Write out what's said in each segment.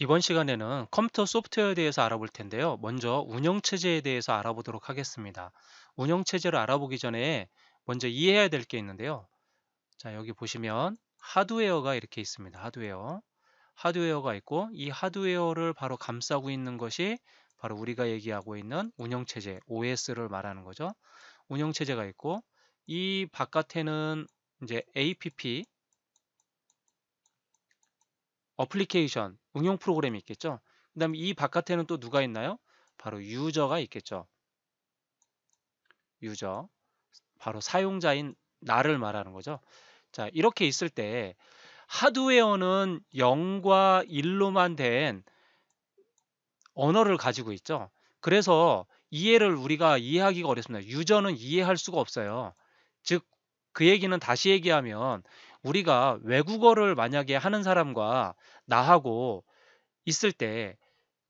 이번 시간에는 컴퓨터 소프트웨어에 대해서 알아볼 텐데요. 먼저 운영체제에 대해서 알아보도록 하겠습니다. 운영체제를 알아보기 전에 먼저 이해해야 될 게 있는데요. 자, 여기 보시면 하드웨어가 이렇게 있습니다. 하드웨어. 하드웨어가 있고 이 하드웨어를 바로 감싸고 있는 것이 바로 우리가 얘기하고 있는 운영체제, OS를 말하는 거죠. 운영체제가 있고 이 바깥에는 이제 APP, 어플리케이션, 응용 프로그램이 있겠죠. 그 다음에 이 바깥에는 또 누가 있나요? 바로 유저가 있겠죠. 유저, 바로 사용자인 나를 말하는 거죠. 자, 이렇게 있을 때 하드웨어는 0과 1로만 된 언어를 가지고 있죠. 그래서 이해를 우리가 이해하기가 어렵습니다. 유저는 이해할 수가 없어요. 즉, 그 얘기는 다시 얘기하면 우리가 외국어를 만약에 하는 사람과 나하고 있을 때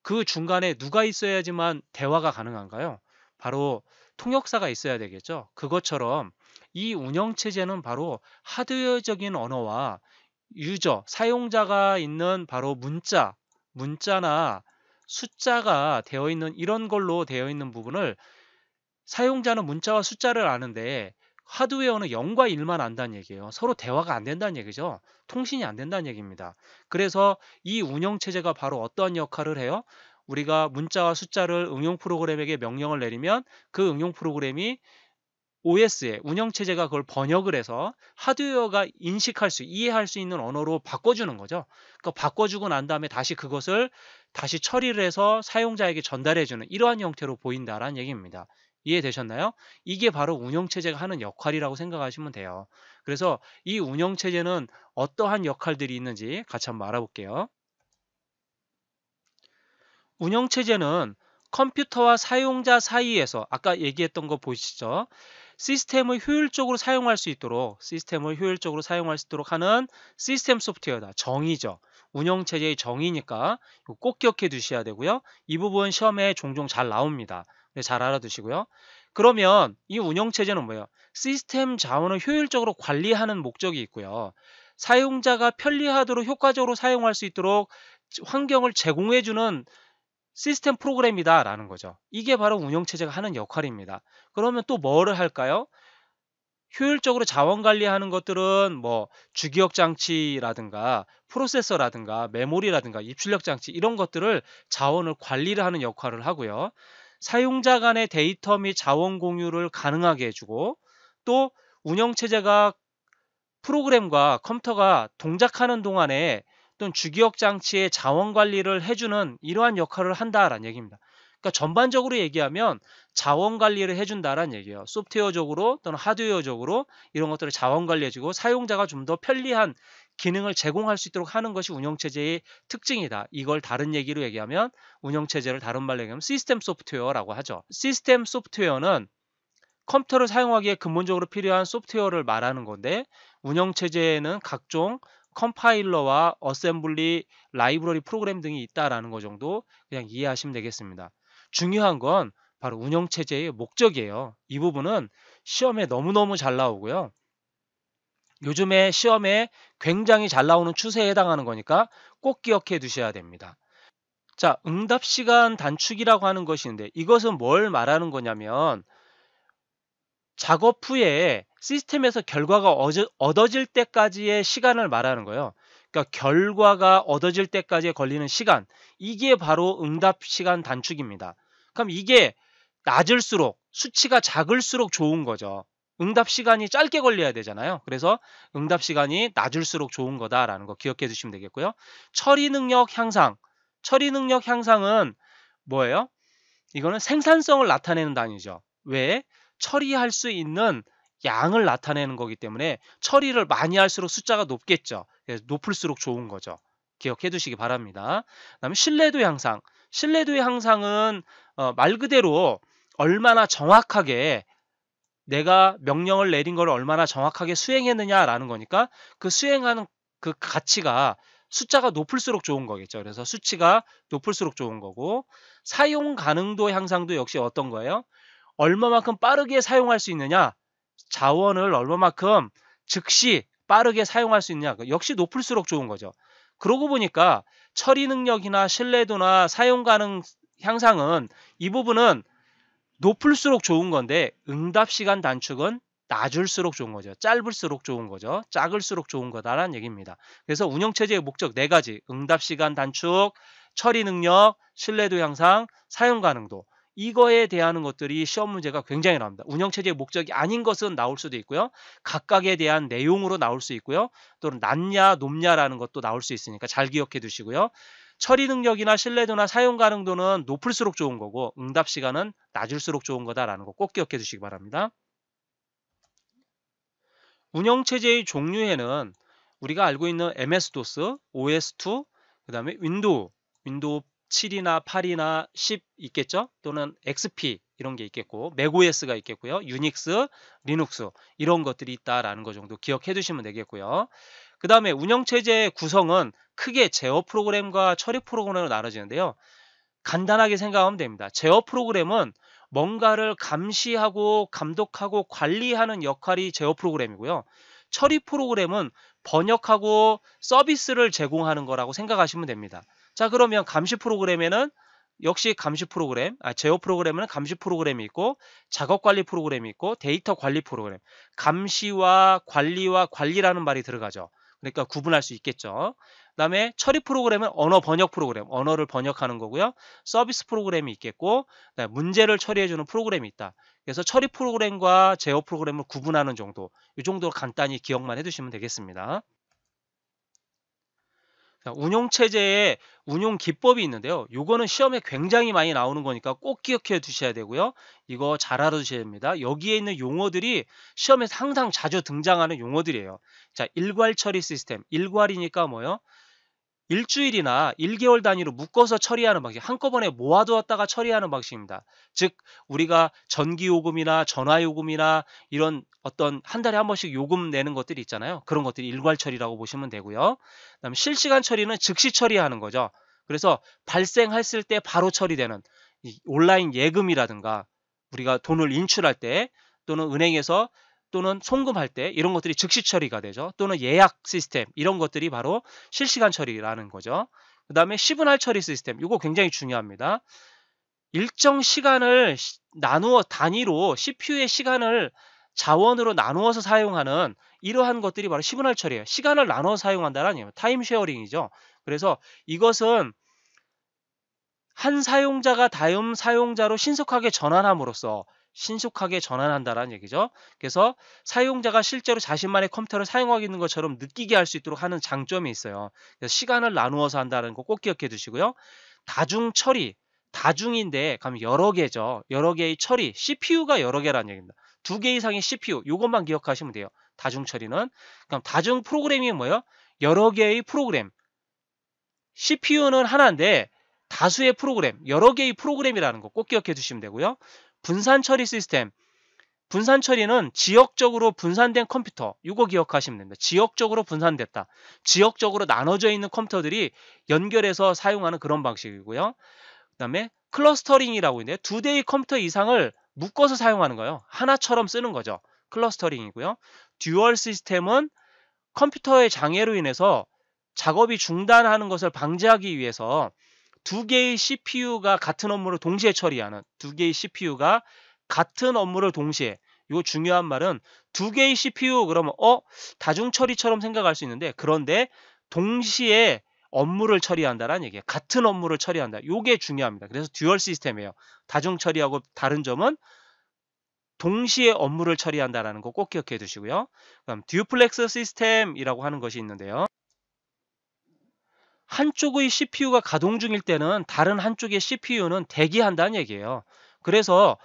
그 중간에 누가 있어야지만 대화가 가능한가요? 바로 통역사가 있어야 되겠죠. 그것처럼 이 운영체제는 바로 하드웨어적인 언어와 유저, 사용자가 있는 바로 문자, 문자나 숫자가 되어 있는 이런 걸로 되어 있는 부분을 사용자는 문자와 숫자를 아는데 하드웨어는 영과일만 안다는 얘기예요. 서로 대화가 안 된다는 얘기죠. 통신이 안 된다는 얘기입니다. 그래서 이 운영체제가 바로 어떠한 역할을 해요? 우리가 문자와 숫자를 응용 프로그램에게 명령을 내리면 그 응용 프로그램이 o s 에 운영체제가 그걸 번역을 해서 하드웨어가 인식할 수, 이해할 수 있는 언어로 바꿔주는 거죠. 그러니까 바꿔주고 난 다음에 다시 그것을 다시 처리를 해서 사용자에게 전달해주는 이러한 형태로 보인다라는 얘기입니다. 이해되셨나요? 이게 바로 운영체제가 하는 역할이라고 생각하시면 돼요. 그래서 이 운영체제는 어떠한 역할들이 있는지 같이 한번 알아볼게요. 운영체제는 컴퓨터와 사용자 사이에서 아까 얘기했던 거보시죠 시스템을 효율적으로 사용할 수 있도록 시스템을 효율적으로 사용할 수 있도록 하는 시스템 소프트웨어다. 정의죠. 운영체제의 정의니까 꼭 기억해 두셔야 되고요. 이 부분 시험에 종종 잘 나옵니다. 네, 잘 알아두시고요. 그러면 이 운영체제는 뭐예요? 시스템 자원을 효율적으로 관리하는 목적이 있고요. 사용자가 편리하도록 효과적으로 사용할 수 있도록 환경을 제공해주는 시스템 프로그램이다라는 거죠. 이게 바로 운영체제가 하는 역할입니다. 그러면 또 뭐를 할까요? 효율적으로 자원 관리하는 것들은 뭐 주기억 장치라든가 프로세서라든가 메모리라든가 입출력 장치 이런 것들을 자원을 관리를 하는 역할을 하고요. 사용자 간의 데이터 및 자원 공유를 가능하게 해주고 또 운영체제가 프로그램과 컴퓨터가 동작하는 동안에 또는 주기억 장치의 자원 관리를 해주는 이러한 역할을 한다라는 얘기입니다. 그러니까 전반적으로 얘기하면 자원 관리를 해준다라는 얘기예요. 소프트웨어적으로 또는 하드웨어적으로 이런 것들을 자원 관리해주고 사용자가 좀 더 편리한 기능을 제공할 수 있도록 하는 것이 운영체제의 특징이다. 이걸 다른 얘기로 얘기하면 운영체제를 다른 말로 얘기하면 시스템 소프트웨어라고 하죠. 시스템 소프트웨어는 컴퓨터를 사용하기에 근본적으로 필요한 소프트웨어를 말하는 건데 운영체제에는 각종 컴파일러와 어셈블리, 라이브러리 프로그램 등이 있다라는 것 정도 그냥 이해하시면 되겠습니다. 중요한 건 바로 운영체제의 목적이에요. 이 부분은 시험에 너무너무 잘 나오고요. 요즘에 시험에 굉장히 잘 나오는 추세에 해당하는 거니까 꼭 기억해 두셔야 됩니다. 자, 응답 시간 단축이라고 하는 것인데 이것은 뭘 말하는 거냐면 작업 후에 시스템에서 결과가 얻어질 때까지의 시간을 말하는 거예요. 그러니까 결과가 얻어질 때까지 걸리는 시간 이게 바로 응답 시간 단축입니다. 그럼 이게 낮을수록 수치가 작을수록 좋은 거죠. 응답 시간이 짧게 걸려야 되잖아요. 그래서 응답 시간이 낮을수록 좋은 거다라는 거 기억해 주시면 되겠고요. 처리 능력 향상. 처리 능력 향상은 뭐예요? 이거는 생산성을 나타내는 단위죠. 왜? 처리할 수 있는 양을 나타내는 거기 때문에 처리를 많이 할수록 숫자가 높겠죠. 높을수록 좋은 거죠. 기억해 두시기 바랍니다. 그 다음에 신뢰도 향상. 신뢰도의 향상은 어, 말 그대로 얼마나 정확하게 내가 명령을 내린 걸 얼마나 정확하게 수행했느냐라는 거니까 그 수행하는 그 가치가 숫자가 높을수록 좋은 거겠죠. 그래서 수치가 높을수록 좋은 거고 사용 가능도 향상도 역시 어떤 거예요? 얼마만큼 빠르게 사용할 수 있느냐 자원을 얼마만큼 즉시 빠르게 사용할 수 있냐 느 역시 높을수록 좋은 거죠. 그러고 보니까 처리 능력이나 신뢰도나 사용 가능 향상은 이 부분은 높을수록 좋은 건데 응답 시간 단축은 낮을수록 좋은 거죠. 짧을수록 좋은 거죠. 작을수록 좋은 거다라는 얘기입니다. 그래서 운영체제의 목적 네 가지 응답 시간 단축, 처리 능력, 신뢰도 향상, 사용 가능도 이거에 대한 것들이 시험 문제가 굉장히 나옵니다. 운영체제의 목적이 아닌 것은 나올 수도 있고요. 각각에 대한 내용으로 나올 수 있고요. 또는 낫냐 높냐라는 것도 나올 수 있으니까 잘 기억해 두시고요. 처리 능력이나 신뢰도나 사용 가능도는 높을수록 좋은 거고 응답 시간은 낮을수록 좋은 거다라는 거 꼭 기억해 두시기 바랍니다. 운영체제의 종류에는 우리가 알고 있는 MS-DOS, OS2, 그 다음에 윈도우, 윈도우 7이나 8이나 10 있겠죠? 또는 XP 이런 게 있겠고 m a c o s 가 있겠고요. 유닉스, 리눅스 이런 것들이 있다라는 거 정도 기억해 두시면 되겠고요. 그 다음에 운영체제의 구성은 크게 제어 프로그램과 처리 프로그램으로 나눠지는데요. 간단하게 생각하면 됩니다. 제어 프로그램은 뭔가를 감시하고 감독하고 관리하는 역할이 제어 프로그램이고요. 처리 프로그램은 번역하고 서비스를 제공하는 거라고 생각하시면 됩니다. 자 그러면 감시 프로그램에는 역시 감시 프로그램, 아, 제어 프로그램에는 감시 프로그램이 있고 작업 관리 프로그램이 있고 데이터 관리 프로그램, 감시와 관리와 관리라는 말이 들어가죠. 그러니까 구분할 수 있겠죠. 그다음에 처리 프로그램은 언어 번역 프로그램, 언어를 번역하는 거고요. 서비스 프로그램이 있겠고, 문제를 처리해주는 프로그램이 있다. 그래서 처리 프로그램과 제어 프로그램을 구분하는 정도, 이 정도로 간단히 기억만 해두시면 되겠습니다. 운용 체제의 운용 기법이 있는데요. 요거는 시험에 굉장히 많이 나오는 거니까 꼭 기억해 두셔야 되고요. 이거 잘 알아두셔야 됩니다. 여기에 있는 용어들이 시험에 항상 자주 등장하는 용어들이에요. 자, 일괄 처리 시스템. 일괄이니까 뭐요? 일주일이나 1개월 단위로 묶어서 처리하는 방식, 한꺼번에 모아두었다가 처리하는 방식입니다. 즉 우리가 전기요금이나 전화요금이나 이런 어떤 한 달에 한 번씩 요금 내는 것들이 있잖아요. 그런 것들이 일괄 처리라고 보시면 되고요. 그다음 실시간 처리는 즉시 처리하는 거죠. 그래서 발생했을 때 바로 처리되는 온라인 예금이라든가 우리가 돈을 인출할 때 또는 은행에서 또는 송금할 때 이런 것들이 즉시 처리가 되죠. 또는 예약 시스템 이런 것들이 바로 실시간 처리라는 거죠. 그 다음에 시분할 처리 시스템 이거 굉장히 중요합니다. 일정 시간을 나누어 단위로 CPU의 시간을 자원으로 나누어서 사용하는 이러한 것들이 바로 시분할 처리예요. 시간을 나눠 사용한다는 얘기예요. 타임 쉐어링이죠. 그래서 이것은 한 사용자가 다음 사용자로 신속하게 전환함으로써 신속하게 전환한다라는 얘기죠. 그래서 사용자가 실제로 자신만의 컴퓨터를 사용하고 있는 것처럼 느끼게 할 수 있도록 하는 장점이 있어요. 시간을 나누어서 한다는 거 꼭 기억해 두시고요. 다중 처리, 다중인데 그럼 여러 개죠. 여러 개의 처리, CPU가 여러 개라는 얘기입니다. 두 개 이상의 CPU, 이것만 기억하시면 돼요. 다중 처리는 그럼 다중 프로그램이 뭐예요? 여러 개의 프로그램. CPU는 하나인데 다수의 프로그램, 여러 개의 프로그램이라는 거 꼭 기억해 두시면 되고요. 분산 처리 시스템. 분산 처리는 지역적으로 분산된 컴퓨터. 이거 기억하시면 됩니다. 지역적으로 분산됐다. 지역적으로 나눠져 있는 컴퓨터들이 연결해서 사용하는 그런 방식이고요. 그다음에 클러스터링이라고 있는데 두 대의 컴퓨터 이상을 묶어서 사용하는 거예요. 하나처럼 쓰는 거죠. 클러스터링이고요. 듀얼 시스템은 컴퓨터의 장애로 인해서 작업이 중단하는 것을 방지하기 위해서 두 개의 CPU가 같은 업무를 동시에 처리하는 두 개의 CPU가 같은 업무를 동시에 요 중요한 말은 두 개의 CPU 그러면 어 다중 처리처럼 생각할 수 있는데 그런데 동시에 업무를 처리한다라는 얘기예요. 같은 업무를 처리한다. 요게 중요합니다. 그래서 듀얼 시스템이에요. 다중 처리하고 다른 점은 동시에 업무를 처리한다라는 거 꼭 기억해 두시고요. 그럼 듀플렉스 시스템이라고 하는 것이 있는데요. 한쪽의 CPU가 가동 중일 때는 다른 한쪽의 CPU는 대기한다는 얘기예요. 그래서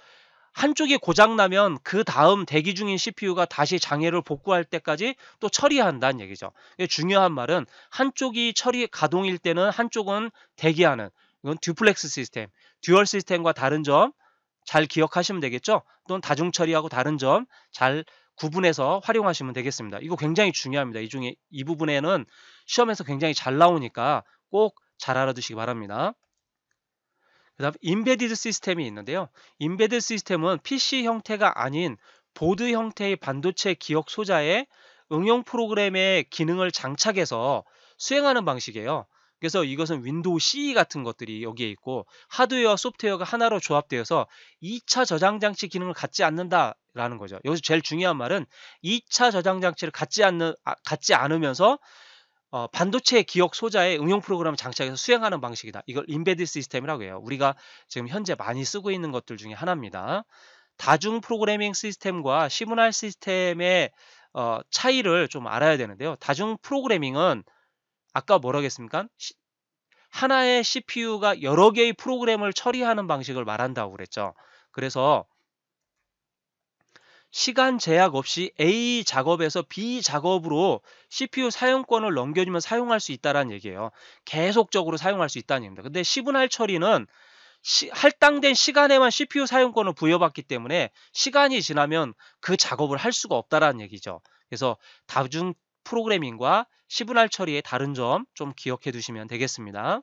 한쪽이 고장나면 그 다음 대기 중인 CPU가 다시 장애를 복구할 때까지 또 처리한다는 얘기죠. 중요한 말은 한쪽이 처리 가동일 때는 한쪽은 대기하는 이건 듀플렉스 시스템, 듀얼 시스템과 다른 점 잘 기억하시면 되겠죠. 또는 다중 처리하고 다른 점 잘 구분해서 활용하시면 되겠습니다. 이거 굉장히 중요합니다. 이 중에 이 부분에는 시험에서 굉장히 잘 나오니까 꼭 잘 알아두시기 바랍니다. 그 다음 인베디드 시스템이 있는데요. 인베디드 시스템은 PC 형태가 아닌 보드 형태의 반도체 기억 소자에 응용 프로그램의 기능을 장착해서 수행하는 방식이에요. 그래서 이것은 윈도우 CE 같은 것들이 여기에 있고 하드웨어와 소프트웨어가 하나로 조합되어서 2차 저장 장치 기능을 갖지 않는다라는 거죠. 여기서 제일 중요한 말은 2차 저장 장치를 갖지 않는 아, 갖지 않으면서 어, 반도체 기억 소자에 응용 프로그램을 장착해서 수행하는 방식이다. 이걸 인베드 시스템이라고 해요. 우리가 지금 현재 많이 쓰고 있는 것들 중에 하나입니다. 다중 프로그래밍 시스템과 시문화 시스템의 어, 차이를 좀 알아야 되는데요. 다중 프로그래밍은 아까 뭐라고 했습니까? 시, 하나의 CPU가 여러 개의 프로그램을 처리하는 방식을 말한다고 그랬죠. 그래서 시간 제약 없이 A 작업에서 B 작업으로 CPU 사용권을 넘겨주면 사용할 수 있다라는 얘기예요. 계속적으로 사용할 수 있다는 얘기입니다. 근데 시분할 처리는 시, 할당된 시간에만 CPU 사용권을 부여받기 때문에 시간이 지나면 그 작업을 할 수가 없다라는 얘기죠. 그래서 다중 프로그래밍과 시분할 처리의 다른 점 좀 기억해 두시면 되겠습니다.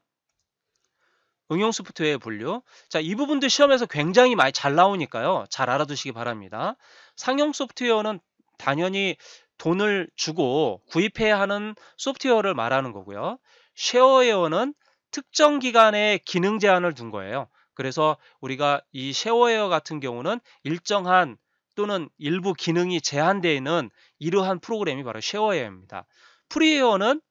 응용 소프트웨어의 분류. 자, 이 부분도 시험에서 굉장히 많이 잘 나오니까요. 잘 알아두시기 바랍니다. 상용 소프트웨어는 당연히 돈을 주고 구입해야 하는 소프트웨어를 말하는 거고요. 쉐어웨어는 특정 기간에 기능 제한을 둔 거예요. 그래서 우리가 이 쉐어웨어 같은 경우는 일정한 또는 일부 기능이 제한되어 있는 이러한 프로그램이 바로 쉐어웨어입니다. 프리웨어는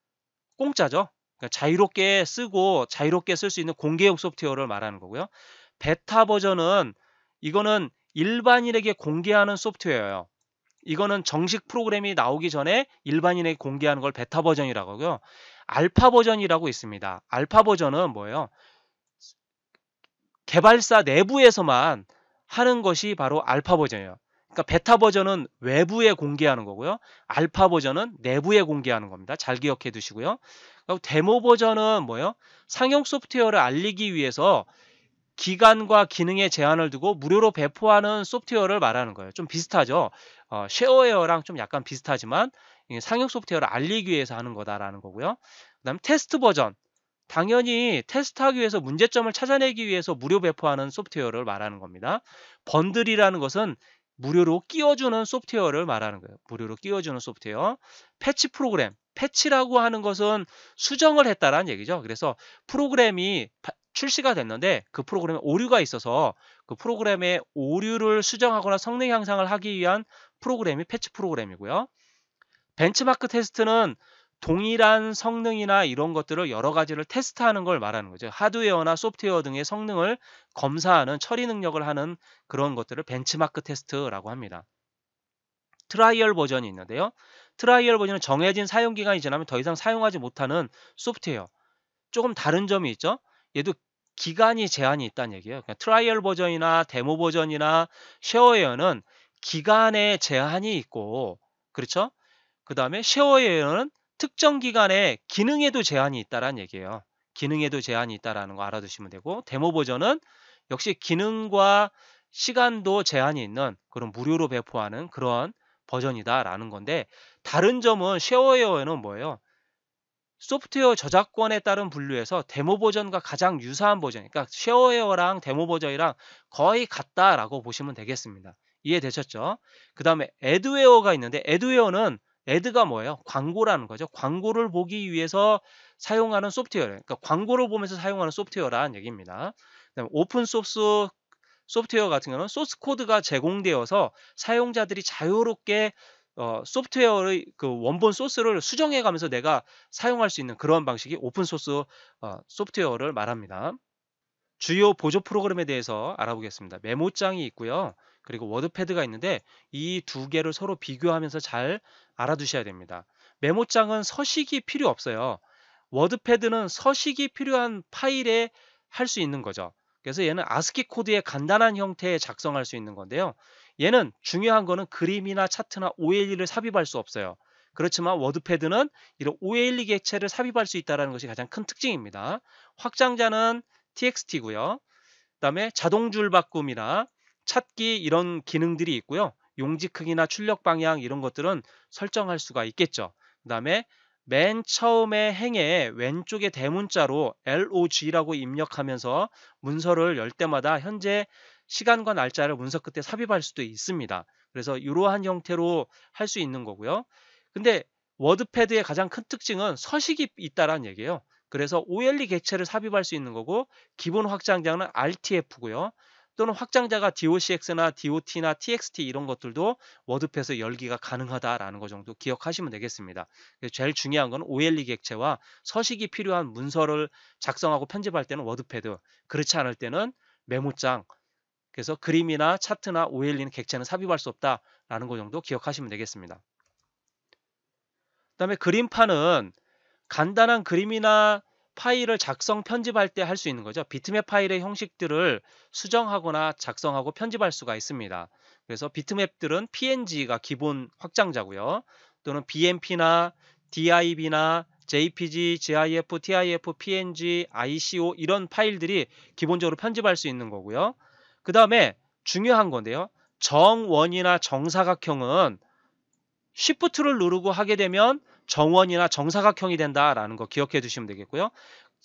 공짜죠. 그러니까 자유롭게 쓰고 자유롭게 쓸 수 있는 공개용 소프트웨어를 말하는 거고요. 베타 버전은 이거는 일반인에게 공개하는 소프트웨어예요. 이거는 정식 프로그램이 나오기 전에 일반인에게 공개하는 걸 베타 버전이라고 하고요. 알파 버전이라고 있습니다. 알파 버전은 뭐예요? 개발사 내부에서만 하는 것이 바로 알파 버전이에요. 그러니까 베타 버전은 외부에 공개하는 거고요. 알파 버전은 내부에 공개하는 겁니다. 잘 기억해 두시고요. 데모 버전은 뭐예요? 상용 소프트웨어를 알리기 위해서 기간과 기능의 제한을 두고 무료로 배포하는 소프트웨어를 말하는 거예요. 좀 비슷하죠. 어, 쉐어웨어랑 좀 약간 비슷하지만 상용 소프트웨어를 알리기 위해서 하는 거다라는 거고요. 그 다음 테스트 버전. 당연히 테스트하기 위해서 문제점을 찾아내기 위해서 무료 배포하는 소프트웨어를 말하는 겁니다. 번들이라는 것은 무료로 끼워주는 소프트웨어를 말하는 거예요. 무료로 끼워주는 소프트웨어. 패치 프로그램. 패치라고 하는 것은 수정을 했다라는 얘기죠. 그래서 프로그램이 출시가 됐는데 그 프로그램에 오류가 있어서 그 프로그램의 오류를 수정하거나 성능 향상을 하기 위한 프로그램이 패치 프로그램이고요. 벤치마크 테스트는 동일한 성능이나 이런 것들을 여러 가지를 테스트하는 걸 말하는 거죠. 하드웨어나 소프트웨어 등의 성능을 검사하는 처리 능력을 하는 그런 것들을 벤치마크 테스트라고 합니다. 트라이얼 버전이 있는데요. 트라이얼 버전은 정해진 사용 기간이 지나면 더 이상 사용하지 못하는 소프트웨어. 조금 다른 점이 있죠. 얘도 기간이 제한이 있다는 얘기예요. 그러 그러니까 트라이얼 버전이나 데모 버전이나 쉐어웨어는 기간에 제한이 있고 그렇죠? 그 다음에 쉐어웨어는 특정 기간에 기능에도 제한이 있다라는 얘기예요. 기능에도 제한이 있다라는 거 알아두시면 되고 데모 버전은 역시 기능과 시간도 제한이 있는 그런 무료로 배포하는 그런 버전이다라는 건데 다른 점은 쉐어웨어에는 뭐예요? 소프트웨어 저작권에 따른 분류에서 데모 버전과 가장 유사한 버전, 그러니까 쉐어웨어랑 데모 버전이랑 거의 같다라고 보시면 되겠습니다. 이해되셨죠? 그 다음에 에드웨어가 있는데 에드웨어는 에드가 뭐예요? 광고라는 거죠. 광고를 보기 위해서 사용하는 소프트웨어, 그러니까 광고를 보면서 사용하는 소프트웨어라는 얘기입니다. 그다음 오픈 소스 소프트웨어 같은 경우는 소스 코드가 제공되어서 사용자들이 자유롭게 어, 소프트웨어의 그 원본 소스를 수정해가면서 내가 사용할 수 있는 그런 방식이 오픈 소스 어, 소프트웨어를 말합니다. 주요 보조 프로그램에 대해서 알아보겠습니다. 메모장이 있고요. 그리고 워드패드가 있는데 이 두 개를 서로 비교하면서 잘 알아두셔야 됩니다. 메모장은 서식이 필요 없어요. 워드패드는 서식이 필요한 파일에 할 수 있는 거죠. 그래서 얘는 아스키 코드의 간단한 형태에 작성할 수 있는 건데요. 얘는 중요한 거는 그림이나 차트나 OLE를 삽입할 수 없어요. 그렇지만 워드패드는 이런 OLE 객체를 삽입할 수 있다는 것이 가장 큰 특징입니다. 확장자는 TXT고요. 그 다음에 자동줄 바꿈이나 찾기 이런 기능들이 있고요. 용지 크기나 출력 방향 이런 것들은 설정할 수가 있겠죠. 그 다음에 맨 처음에 행에 왼쪽에 대문자로 log라고 입력하면서 문서를 열 때마다 현재 시간과 날짜를 문서 끝에 삽입할 수도 있습니다. 그래서 이러한 형태로 할 수 있는 거고요. 근데 워드패드의 가장 큰 특징은 서식이 있다라는 얘기예요. 그래서 OLE 객체를 삽입할 수 있는 거고 기본 확장자는 RTF고요. 또는 확장자가 docx나 dot나 txt 이런 것들도 워드패스 열기가 가능하다라는 것 정도 기억하시면 되겠습니다. 제일 중요한 건 OLE 객체와 서식이 필요한 문서를 작성하고 편집할 때는 워드패드, 그렇지 않을 때는 메모장, 그래서 그림이나 차트나 o l e 객체는 삽입할 수 없다라는 것 정도 기억하시면 되겠습니다. 그 다음에 그림판은 간단한 그림이나 파일을 작성 편집할 때 할 수 있는 거죠. 비트맵 파일의 형식들을 수정하거나 작성하고 편집할 수가 있습니다. 그래서 비트맵들은 PNG가 기본 확장자고요. 또는 BMP나 DIB나 JPG, GIF, TIF, PNG, ICO 이런 파일들이 기본적으로 편집할 수 있는 거고요. 그 다음에 중요한 건데요. 정원이나 정사각형은 Shift를 누르고 하게 되면 정원이나 정사각형이 된다라는 거 기억해 두시면 되겠고요.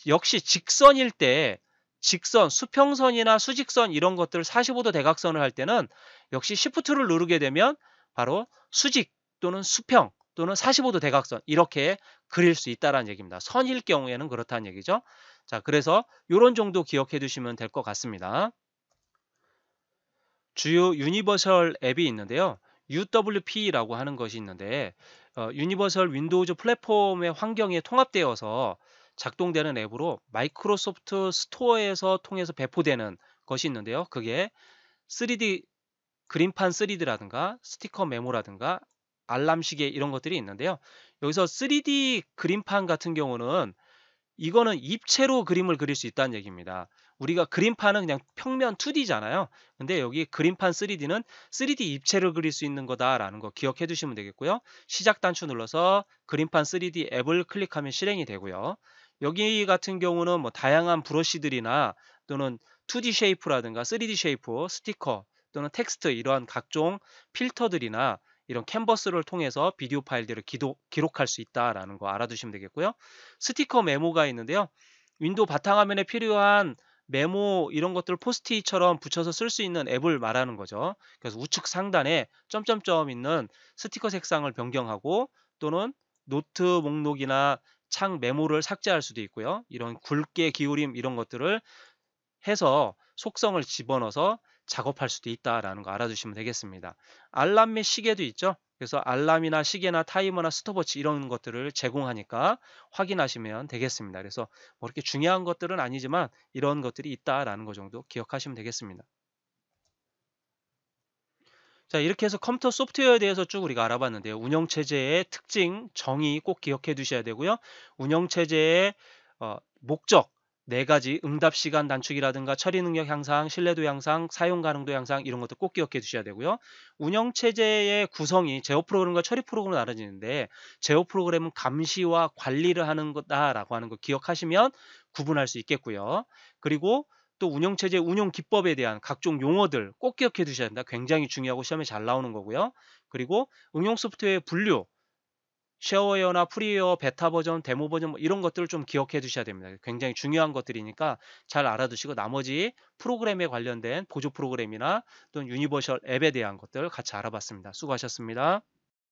역시 직선일 때 직선, 수평선이나 수직선 이런 것들 45도 대각선을 할 때는 역시 시프트를 누르게 되면 바로 수직 또는 수평 또는 45도 대각선 이렇게 그릴 수 있다라는 얘기입니다. 선일 경우에는 그렇다는 얘기죠. 자, 그래서 이런 정도 기억해 두시면 될 것 같습니다. 주요 유니버셜 앱이 있는데요. UWP라고 하는 것이 있는데 어, 유니버설 윈도우즈 플랫폼의 환경에 통합되어서 작동되는 앱으로 마이크로소프트 스토어에서 통해서 배포되는 것이 있는데요. 그게 3D 그림판 3D라든가 스티커 메모라든가 알람 시계 이런 것들이 있는데요. 여기서 3D 그림판 같은 경우는 이거는 입체로 그림을 그릴 수 있다는 얘기입니다. 우리가 그림판은 그냥 평면 2D잖아요. 근데 여기 그림판 3D는 3D 입체를 그릴 수 있는 거다라는 거 기억해 두시면 되겠고요. 시작 단추 눌러서 그림판 3D 앱을 클릭하면 실행이 되고요. 여기 같은 경우는 뭐 다양한 브러쉬들이나 또는 2D 쉐이프라든가 3D 쉐이프, 스티커 또는 텍스트 이러한 각종 필터들이나 이런 캔버스를 통해서 비디오 파일들을 기도, 기록할 수 있다라는 거 알아두시면 되겠고요. 스티커 메모가 있는데요. 윈도우 바탕화면에 필요한 메모 이런 것들을 포스트잇처럼 붙여서 쓸 수 있는 앱을 말하는 거죠. 그래서 우측 상단에 점점점 있는 스티커 색상을 변경하고 또는 노트 목록이나 창 메모를 삭제할 수도 있고요. 이런 굵게 기울임 이런 것들을 해서 속성을 집어넣어서 작업할 수도 있다라는 거 알아두시면 되겠습니다. 알람 및 시계도 있죠. 그래서 알람이나 시계나 타이머나 스톱워치 이런 것들을 제공하니까 확인하시면 되겠습니다. 그래서 뭐 이렇게 중요한 것들은 아니지만 이런 것들이 있다라는 것 정도 기억하시면 되겠습니다. 자 이렇게 해서 컴퓨터 소프트웨어에 대해서 쭉 우리가 알아봤는데요. 운영체제의 특징, 정의 꼭 기억해 두셔야 되고요. 운영체제의 어, 목적, 네 가지 응답 시간 단축이라든가 처리 능력 향상, 신뢰도 향상, 사용 가능도 향상 이런 것도 꼭 기억해 두셔야 되고요. 운영 체제의 구성이 제어 프로그램과 처리 프로그램으로 나눠지는데 제어 프로그램은 감시와 관리를 하는 거다라고 하는 거 기억하시면 구분할 수 있겠고요. 그리고 또 운영 체제 운영 기법에 대한 각종 용어들 꼭 기억해 두셔야 된다. 굉장히 중요하고 시험에 잘 나오는 거고요. 그리고 응용 소프트웨어 의 분류 쉐어웨어나 프리웨어 베타 버전, 데모 버전 뭐 이런 것들을 좀 기억해 두셔야 됩니다. 굉장히 중요한 것들이니까 잘 알아두시고 나머지 프로그램에 관련된 보조 프로그램이나 또는 유니버셜 앱에 대한 것들 같이 알아봤습니다. 수고하셨습니다.